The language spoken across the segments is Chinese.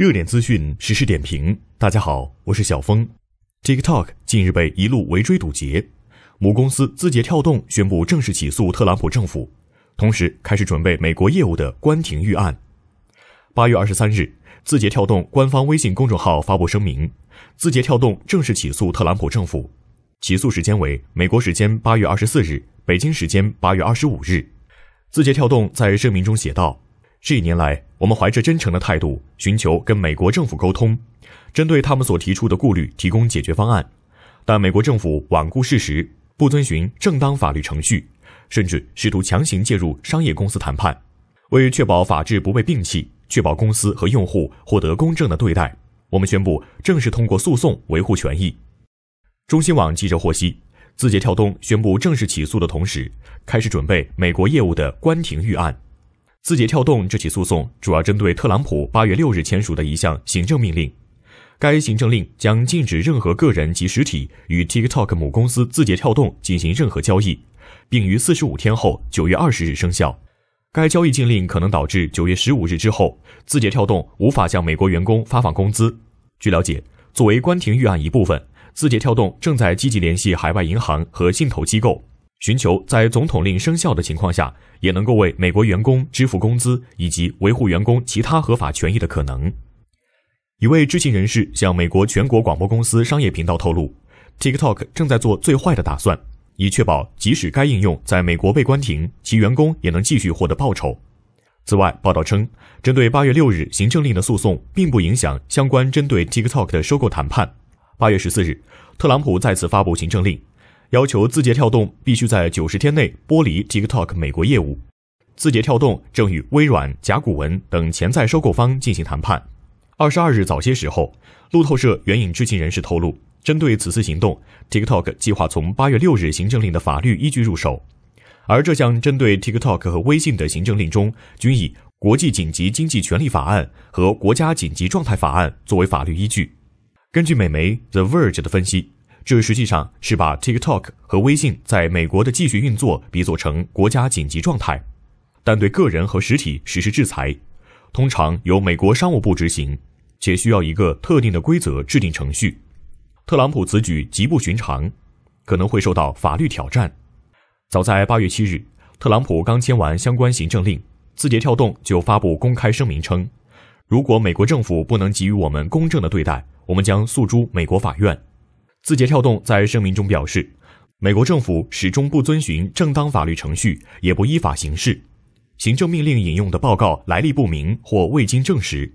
热点资讯实时点评，大家好，我是小峰。TikTok 近日被一路围追堵截，母公司字节跳动宣布正式起诉特朗普政府，同时开始准备美国业务的关停预案。八月二十三日，字节跳动官方微信公众号发布声明，字节跳动正式起诉特朗普政府，起诉时间为美国时间八月二十四日，北京时间八月二十五日。字节跳动在声明中写道。这一年来，我们怀着真诚的态度，寻求跟美国政府沟通，针对他们所提出的顾虑提供解决方案。但美国政府罔顾事实，不遵循正当法律程序，甚至试图强行介入商业公司谈判。为确保法治不被摒弃，确保公司和用户获得公正的对待，我们宣布正式通过诉讼维护权益。中新网记者获悉，字节跳动宣布正式起诉的同时，开始准备美国业务的关停预案。字节跳动这起诉讼主要针对特朗普八月六日签署的一项行政命令。该行政令将禁止任何个人及实体与 TikTok 母公司字节跳动进行任何交易，并于四十五天后九月二十日生效。该交易禁令可能导致九月十五日之后字节跳动无法向美国员工发放工资。据了解，作为关停预案一部分，字节跳动正在积极联系海外银行和信投机构。寻求在总统令生效的情况下，也能够为美国员工支付工资以及维护员工其他合法权益的可能。一位知情人士向美国全国广播公司商业频道透露，TikTok 正在做最坏的打算，以确保即使该应用在美国被关停，其员工也能继续获得报酬。此外，报道称，针对八月六日行政令的诉讼并不影响相关针对 TikTok 的收购谈判。八月十四日，特朗普再次发布行政令。要求字节跳动必须在九十天内剥离 TikTok 美国业务。字节跳动正与微软、甲骨文等潜在收购方进行谈判。二十二日早些时候，路透社援引知情人士透露，针对此次行动，TikTok 计划从八月六日行政令的法律依据入手。而这项针对 TikTok 和微信的行政令中，均以《国际紧急经济权利法案》和《国家紧急状态法案》作为法律依据。根据美媒 The Verge 的分析。这实际上是把 TikTok 和微信在美国的继续运作比作成国家紧急状态，但对个人和实体实施制裁，通常由美国商务部执行，且需要一个特定的规则制定程序。特朗普此举极不寻常，可能会受到法律挑战。早在八月七日，特朗普刚签完相关行政令，字节跳动就发布公开声明称，如果美国政府不能给予我们公正的对待，我们将诉诸美国法院。字节跳动在声明中表示，美国政府始终不遵循正当法律程序，也不依法行事。行政命令引用的报告来历不明或未经证实。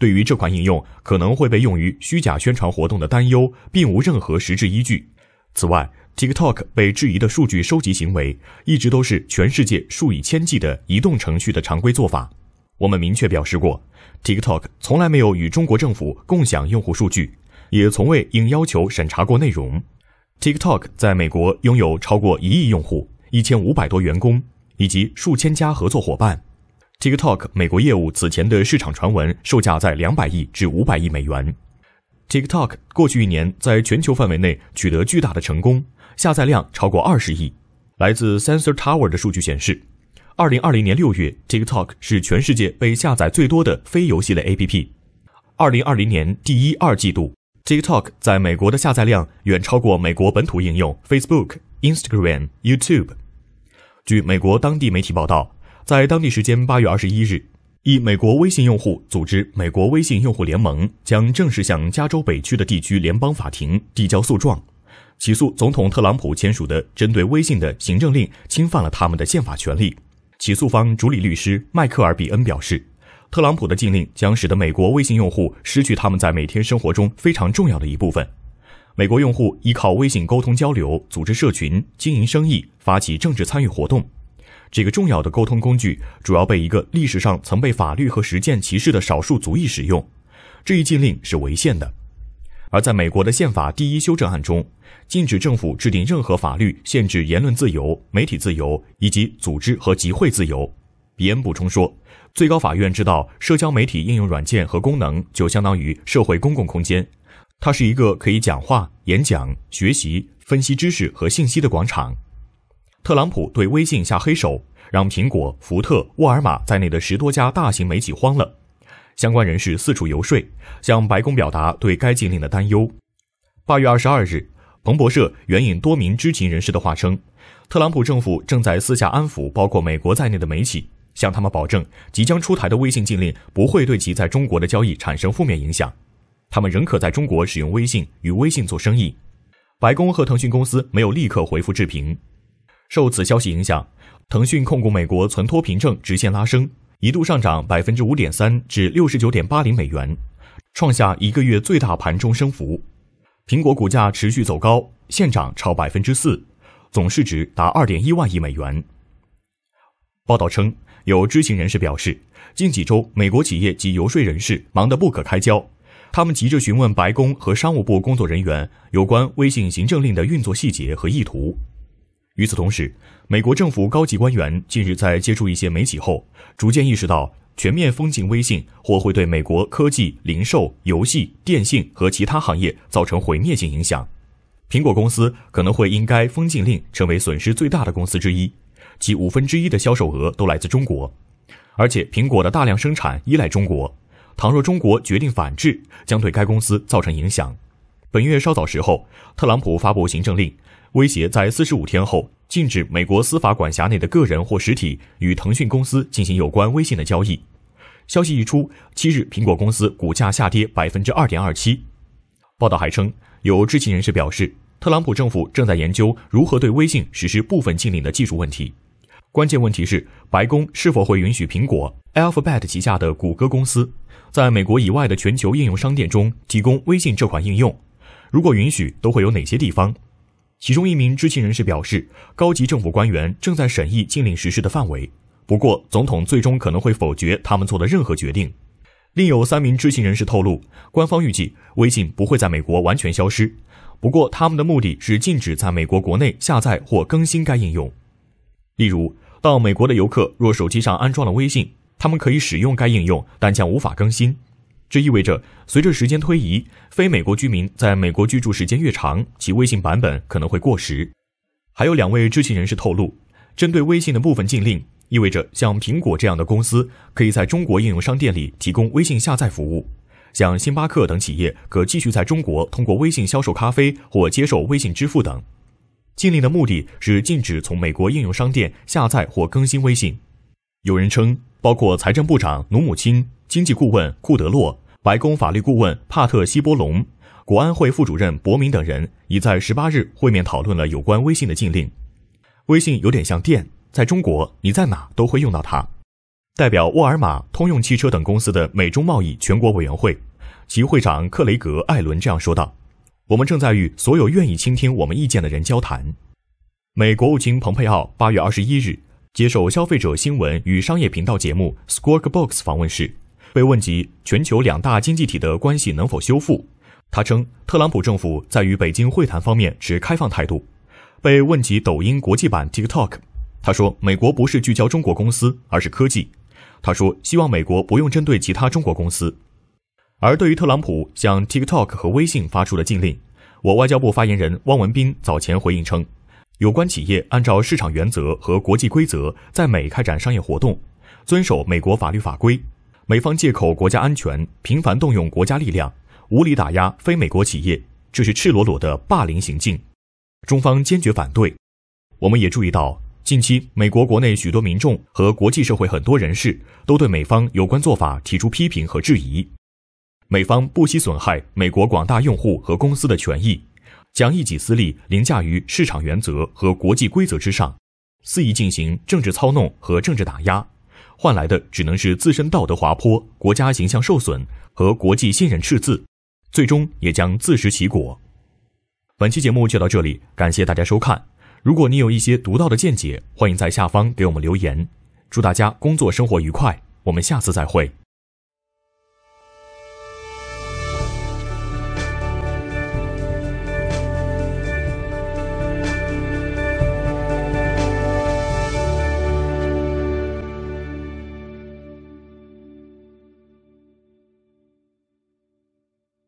对于这款应用可能会被用于虚假宣传活动的担忧，并无任何实质依据。此外，TikTok 被质疑的数据收集行为，一直都是全世界数以千计的移动程序的常规做法。我们明确表示过，TikTok 从来没有与中国政府共享用户数据。也从未应要求审查过内容。TikTok 在美国拥有超过一亿用户、一千五百多员工以及数千家合作伙伴。TikTok 美国业务此前的市场传闻售价在两百亿至五百亿美元。TikTok 过去一年在全球范围内取得巨大的成功，下载量超过二十亿。来自 Sensor Tower 的数据显示，二零二零年六月，TikTok 是全世界被下载最多的非游戏类 APP。二零二零年第一二季度。TikTok 在美国的下载量远超过美国本土应用 Facebook、Instagram、YouTube。据美国当地媒体报道，在当地时间八月二十一日，一美国微信用户组织“美国微信用户联盟”将正式向加州北区的地区联邦法庭递交诉状，起诉总统特朗普签署的针对微信的行政令侵犯了他们的宪法权利。起诉方主理律师迈克尔·比恩表示。特朗普的禁令将使得美国微信用户失去他们在每天生活中非常重要的一部分。美国用户依靠微信沟通交流、组织社群、经营生意、发起政治参与活动。这个重要的沟通工具主要被一个历史上曾被法律和实践歧视的少数族裔使用。这一禁令是违宪的。而在美国的宪法第一修正案中，禁止政府制定任何法律限制言论自由、媒体自由以及组织和集会自由。比恩补充说。最高法院知道，社交媒体应用软件和功能就相当于社会公共空间，它是一个可以讲话、演讲、学习、分析知识和信息的广场。特朗普对微信下黑手，让苹果、福特、沃尔玛在内的十多家大型媒体慌了。相关人士四处游说，向白宫表达对该禁令的担忧。八月二十二日，彭博社援引多名知情人士的话称，特朗普政府正在私下安抚包括美国在内的媒体。向他们保证，即将出台的微信禁令不会对其在中国的交易产生负面影响，他们仍可在中国使用微信与微信做生意。白宫和腾讯公司没有立刻回复置评。受此消息影响，腾讯控股美国存托凭证直线拉升，一度上涨百分之五点三至六十九点八零美元，创下一个月最大盘中升幅。苹果股价持续走高，现涨超百分之四，总市值达二点一万亿美元。报道称。有知情人士表示，近几周，美国企业及游说人士忙得不可开交，他们急着询问白宫和商务部工作人员有关微信行政令的运作细节和意图。与此同时，美国政府高级官员近日在接触一些媒体后，逐渐意识到全面封禁微信或会对美国科技、零售、游戏、电信和其他行业造成毁灭性影响。苹果公司可能会因该封禁令成为损失最大的公司之一。其五分之一的销售额都来自中国，而且苹果的大量生产依赖中国。倘若中国决定反制，将对该公司造成影响。本月稍早时候，特朗普发布行政令，威胁在四十五天后禁止美国司法管辖内的个人或实体与腾讯公司进行有关微信的交易。消息一出，七日苹果公司股价下跌百分之二点二七。报道还称，有知情人士表示，特朗普政府正在研究如何对微信实施部分禁令的技术问题。关键问题是，白宫是否会允许苹果、Alphabet 旗下的谷歌公司，在美国以外的全球应用商店中提供微信这款应用？如果允许，都会有哪些地方？其中一名知情人士表示，高级政府官员正在审议禁令实施的范围，不过总统最终可能会否决他们做的任何决定。另有三名知情人士透露，官方预计微信不会在美国完全消失，不过他们的目的是禁止在美国国内下载或更新该应用，例如。到美国的游客若手机上安装了微信，他们可以使用该应用，但将无法更新。这意味着，随着时间推移，非美国居民在美国居住时间越长，其微信版本可能会过时。还有两位知情人士透露，针对微信的部分禁令，意味着像苹果这样的公司可以在中国应用商店里提供微信下载服务，像星巴克等企业可继续在中国通过微信销售咖啡或接受微信支付等。禁令的目的是禁止从美国应用商店下载或更新微信。有人称，包括财政部长努姆钦、经济顾问库德洛、白宫法律顾问帕特西波隆、国安会副主任伯明等人，已在十八日会面讨论了有关微信的禁令。微信有点像电，在中国，你在哪都会用到它。代表沃尔玛、通用汽车等公司的美中贸易全国委员会其会长克雷格艾伦这样说道。我们正在与所有愿意倾听我们意见的人交谈。美国务卿蓬佩奥八月二十一日接受消费者新闻与商业频道节目《Scorbox》访问时，被问及全球两大经济体的关系能否修复，他称特朗普政府在与北京会谈方面持开放态度。被问及抖音国际版 TikTok，他说美国不是聚焦中国公司，而是科技。他说希望美国不用针对其他中国公司。而对于特朗普向 TikTok 和微信发出的禁令，我外交部发言人汪文斌早前回应称，有关企业按照市场原则和国际规则在美开展商业活动，遵守美国法律法规，美方借口国家安全频繁动用国家力量，无理打压非美国企业，这是赤裸裸的霸凌行径，中方坚决反对。我们也注意到，近期美国国内许多民众和国际社会很多人士都对美方有关做法提出批评和质疑。美方不惜损害美国广大用户和公司的权益，将一己私利凌驾于市场原则和国际规则之上，肆意进行政治操弄和政治打压，换来的只能是自身道德滑坡、国家形象受损和国际信任赤字，最终也将自食其果。本期节目就到这里，感谢大家收看。如果你有一些独到的见解，欢迎在下方给我们留言。祝大家工作生活愉快，我们下次再会。